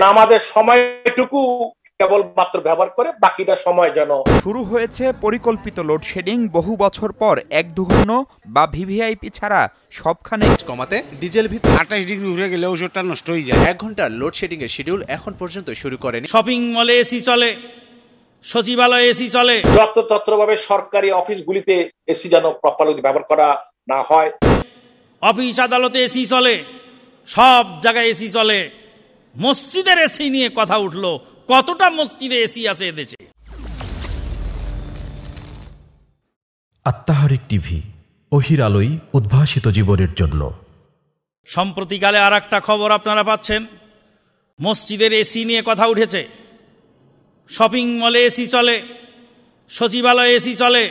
না আমাদের সময়টুকু কেবলমাত্র ব্যবহার করে বাকিটা সময় যেন শুরু হয়েছে পরিকল্পিত লোডশেডিং বহু বছর পর এক দুঘন বা ভিভিআইপি ছাড়া সবখানে কমাতে ডিজেল ভিত্তি আঠাশ ডিগ্রি উঠে গেলে ওষুধটা নষ্ট হয়ে যায় এক ঘন্টার লোডশেডিং এর শিডিউল এখন পর্যন্ত শুরু করেনি শপিং মলে এসি চলে সচিবালয় এসি চলে তত্রভাবে সরকারি অফিসগুলিতে এসি যেন প্রপারলি ব্যবহার করা না হয় অফিস আদালতে এসি চলে সব জায়গায় এসি চলে মসজিদের এসি নিয়ে কথা উঠল কতটা মসজিদে এসি আছে এদেশে আত্মাহারিক টিভি অহির আলোই উদ্ভাসিত জীবনের জন্য সম্প্রতিকালে আর একটা খবর আপনারা পাচ্ছেন মসজিদের এসি নিয়ে কথা উঠেছে শপিং মলে এসি চলে সচিবালয়ে এসি চলে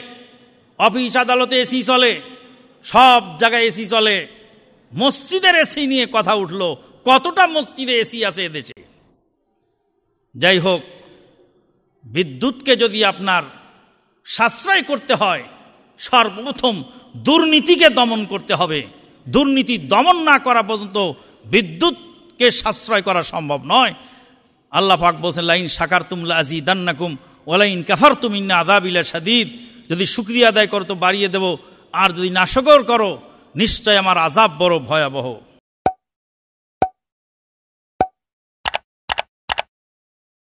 অফিস আদালতে এসি চলে সব জায়গায় এসি চলে মসজিদের এসি নিয়ে কথা উঠল কতটা মসজিদে এসি আছে এদেশে যাই হোক বিদ্যুৎকে যদি আপনার সাশ্রয় করতে হয় সর্বপ্রথম দুর্নীতিকে দমন করতে হবে দুর্নীতি দমন না করা পর্যন্ত বিদ্যুৎকে সাশ্রয় করা সম্ভব নয় আল্লাহ পাক বলছেন লাইন সাকার তুমলা আজি দান্নাকুম ওলাইন কাফার তুমিন্না আদাবিলা সাদিদ যদি শুক্রিয়া আদায় করো তো বাড়িয়ে দেব আর যদি নাশকর করো নিশ্চয় আমার আজাব বড় ভয়াবহ